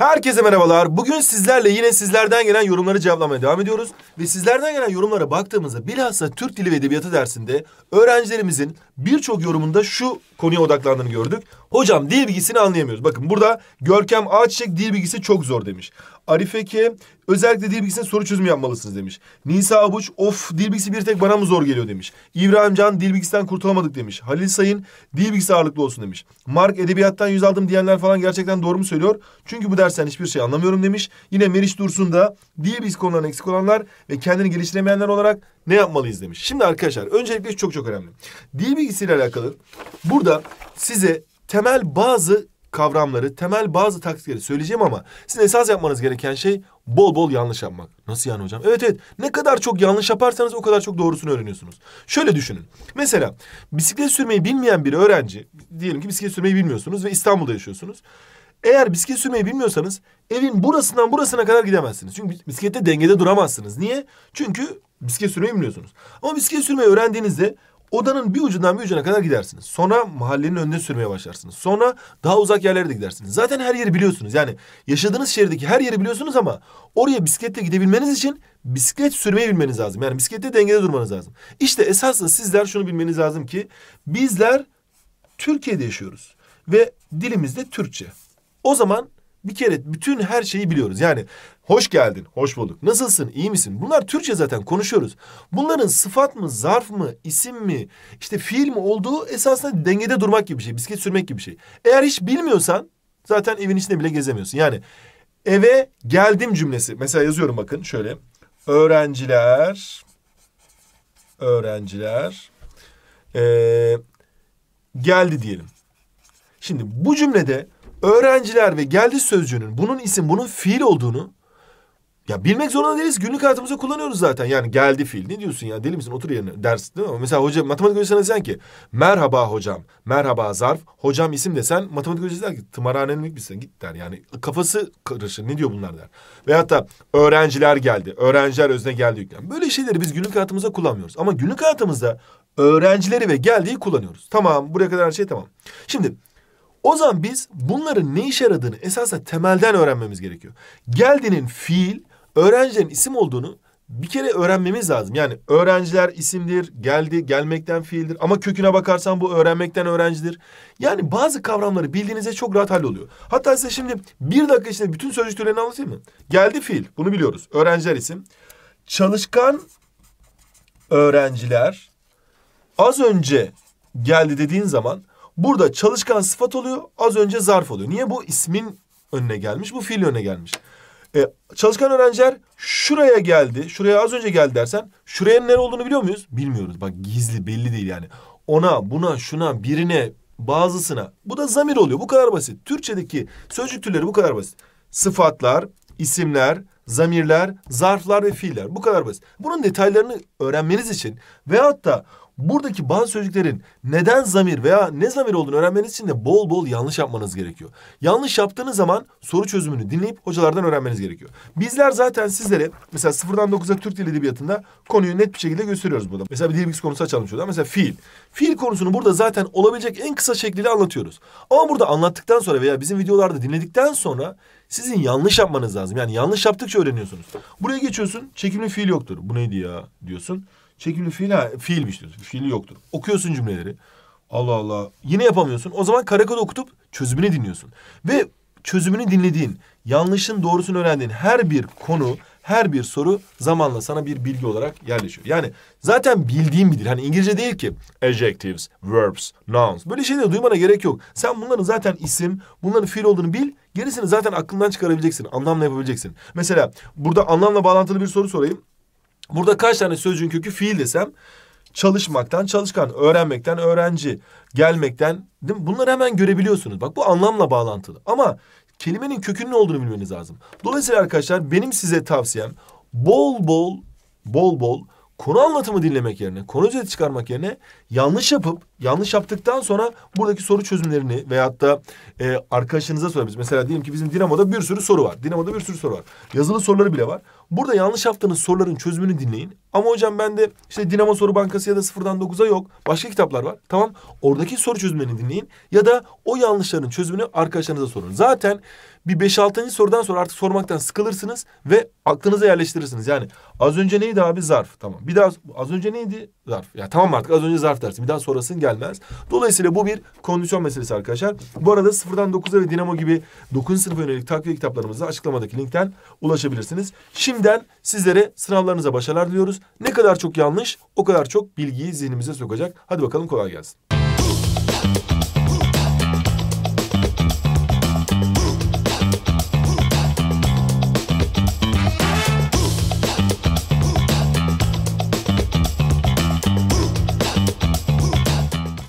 Herkese merhabalar. Bugün sizlerle yine sizlerden gelen yorumları cevaplamaya devam ediyoruz. Ve sizlerden gelen yorumlara baktığımızda bilhassa Türk Dili ve Edebiyatı dersinde öğrencilerimizin birçok yorumunda şu konuya odaklandığını gördük. Hocam dil bilgisini anlayamıyoruz. Bakın burada Görkem Ağçiçek dil bilgisi çok zor demiş. Arif Eke özellikle dil bilgisine soru çözümü yapmalısınız demiş. Nisa Abuç of dil bilgisi bir tek bana mı zor geliyor demiş. İbrahim Can dil bilgisinden kurtulamadık demiş. Halil Sayın dil bilgisi ağırlıklı olsun demiş. Mark edebiyattan yüz aldım diyenler falan gerçekten doğru mu söylüyor? Çünkü bu dersten hiçbir şey anlamıyorum demiş. Yine Meriç Dursun da dil bilgisi konularına eksik olanlar ve kendini geliştiremeyenler olarak ne yapmalıyız demiş. Şimdi arkadaşlar öncelikle çok çok önemli. Dil bilgisiyle alakalı burada size temel bazı kavramları, temel bazı taktikleri söyleyeceğim ama sizin esas yapmanız gereken şey bol bol yanlış yapmak. Nasıl yani hocam? Evet evet. Ne kadar çok yanlış yaparsanız o kadar çok doğrusunu öğreniyorsunuz. Şöyle düşünün. Mesela bisiklet sürmeyi bilmeyen bir öğrenci, diyelim ki bisiklet sürmeyi bilmiyorsunuz ve İstanbul'da yaşıyorsunuz. Eğer bisiklet sürmeyi bilmiyorsanız evin burasından burasına kadar gidemezsiniz. Çünkü bisiklette dengede duramazsınız. Niye? Çünkü bisiklet sürmeyi bilmiyorsunuz. Ama bisiklet sürmeyi öğrendiğinizde Odanın bir ucundan bir ucuna kadar gidersiniz. Sonra mahallenin önüne sürmeye başlarsınız. Sonra daha uzak yerlere de gidersiniz. Zaten her yeri biliyorsunuz. Yani yaşadığınız şehirdeki her yeri biliyorsunuz ama oraya bisikletle gidebilmeniz için bisiklet sürmeyi bilmeniz lazım. Yani bisiklette dengede durmanız lazım. İşte esasında sizler şunu bilmeniz lazım ki bizler Türkiye'de yaşıyoruz ve dilimizde Türkçe. O zaman bir kere bütün her şeyi biliyoruz. Yani hoş geldin, hoş bulduk, nasılsın, iyi misin? Bunlar Türkçe zaten konuşuyoruz. Bunların sıfat mı, zarf mı, isim mi, işte fiil mi olduğu esasında dengede durmak gibi bir şey. Bisiklet sürmek gibi bir şey. Eğer hiç bilmiyorsan zaten evin içinde bile gezemiyorsun. Yani eve geldim cümlesi. Mesela yazıyorum bakın şöyle. Öğrenciler, öğrenciler ee, geldi diyelim. Şimdi bu cümlede öğrenciler ve geldi sözcüğünün bunun isim bunun fiil olduğunu ya bilmek zorunda değiliz. Günlük hayatımızda kullanıyoruz zaten. Yani geldi fiil. Ne diyorsun ya? Deli misin? Otur yerine. Ders değil mi? Mesela hoca matematik hocasına desen ki merhaba hocam. Merhaba zarf. Hocam isim desen matematik hocası der ki tımarhanenin tımarhanelik misin? Git der. Yani kafası karışır. Ne diyor bunlar der. Veyahut da öğrenciler geldi. Öğrenciler özne geldi. Yani böyle şeyleri biz günlük hayatımızda kullanmıyoruz. Ama günlük hayatımızda öğrencileri ve geldiği kullanıyoruz. Tamam. Buraya kadar her şey tamam. Şimdi o zaman biz bunların ne işe yaradığını esasında temelden öğrenmemiz gerekiyor. Geldi'nin fiil, öğrencilerin isim olduğunu bir kere öğrenmemiz lazım. Yani öğrenciler isimdir, geldi, gelmekten fiildir. Ama köküne bakarsan bu öğrenmekten öğrencidir. Yani bazı kavramları bildiğinizde çok rahat halloluyor. Hatta size şimdi bir dakika içinde bütün sözcük türlerini anlatayım mı? Geldi fiil, bunu biliyoruz. Öğrenciler isim. Çalışkan öğrenciler az önce geldi dediğin zaman Burada çalışkan sıfat oluyor. Az önce zarf oluyor. Niye? Bu ismin önüne gelmiş. Bu fiil önüne gelmiş. E, çalışkan öğrenciler şuraya geldi. Şuraya az önce geldi dersen şuraya nere olduğunu biliyor muyuz? Bilmiyoruz. Bak gizli belli değil yani. Ona, buna, şuna, birine, bazısına. Bu da zamir oluyor. Bu kadar basit. Türkçedeki sözcük türleri bu kadar basit. Sıfatlar, isimler, zamirler, zarflar ve fiiller. Bu kadar basit. Bunun detaylarını öğrenmeniz için veyahut da buradaki bazı sözcüklerin neden zamir veya ne zamir olduğunu öğrenmeniz için de bol bol yanlış yapmanız gerekiyor. Yanlış yaptığınız zaman soru çözümünü dinleyip hocalardan öğrenmeniz gerekiyor. Bizler zaten sizlere mesela sıfırdan dokuza Türk Dil Edebiyatı'nda konuyu net bir şekilde gösteriyoruz burada. Mesela bir dil konusu açalım şurada. Mesela fiil. Fiil konusunu burada zaten olabilecek en kısa şekliyle anlatıyoruz. Ama burada anlattıktan sonra veya bizim videolarda dinledikten sonra sizin yanlış yapmanız lazım. Yani yanlış yaptıkça öğreniyorsunuz. Buraya geçiyorsun. Çekimli fiil yoktur. Bu neydi ya diyorsun. Çekimli fiil ha, fiilmiş diyorsun. Fiili yoktur. Okuyorsun cümleleri. Allah Allah. Yine yapamıyorsun. O zaman karakod okutup çözümünü dinliyorsun. Ve çözümünü dinlediğin, yanlışın doğrusunu öğrendiğin her bir konu, her bir soru zamanla sana bir bilgi olarak yerleşiyor. Yani zaten bildiğin bir dil. Hani İngilizce değil ki adjectives, verbs, nouns. Böyle şeyleri duymana gerek yok. Sen bunların zaten isim, bunların fiil olduğunu bil. Gerisini zaten aklından çıkarabileceksin, anlamla yapabileceksin. Mesela burada anlamla bağlantılı bir soru sorayım. Burada kaç tane sözcüğün kökü fiil desem çalışmaktan, çalışkan, öğrenmekten, öğrenci, gelmekten değil mi? Bunları hemen görebiliyorsunuz. Bak bu anlamla bağlantılı. Ama kelimenin kökünün ne olduğunu bilmeniz lazım. Dolayısıyla arkadaşlar benim size tavsiyem bol bol bol bol konu anlatımı dinlemek yerine, konu özeti çıkarmak yerine yanlış yapıp, yanlış yaptıktan sonra buradaki soru çözümlerini veyahut da e, arkadaşınıza sorabiliriz. Mesela diyelim ki bizim Dinamo'da bir sürü soru var. Dinamo'da bir sürü soru var. Yazılı soruları bile var. Burada yanlış yaptığınız soruların çözümünü dinleyin. Ama hocam ben de işte Dinamo Soru Bankası ya da sıfırdan 9'a yok. Başka kitaplar var. Tamam oradaki soru çözümlerini dinleyin. Ya da o yanlışların çözümünü arkadaşlarınıza sorun. Zaten bir 5-6. sorudan sonra artık sormaktan sıkılırsınız ve aklınıza yerleştirirsiniz. Yani az önce neydi abi zarf? Tamam. Bir daha az önce neydi? zarf. Ya tamam artık az önce zarf dersin. Bir daha sorasın gelmez. Dolayısıyla bu bir kondisyon meselesi arkadaşlar. Bu arada sıfırdan dokuza ve Dinamo gibi dokuz sınıfa yönelik takviye kitaplarımızı açıklamadaki linkten ulaşabilirsiniz. Şimdiden sizlere sınavlarınıza başarılar diliyoruz. Ne kadar çok yanlış o kadar çok bilgiyi zihnimize sokacak. Hadi bakalım kolay gelsin.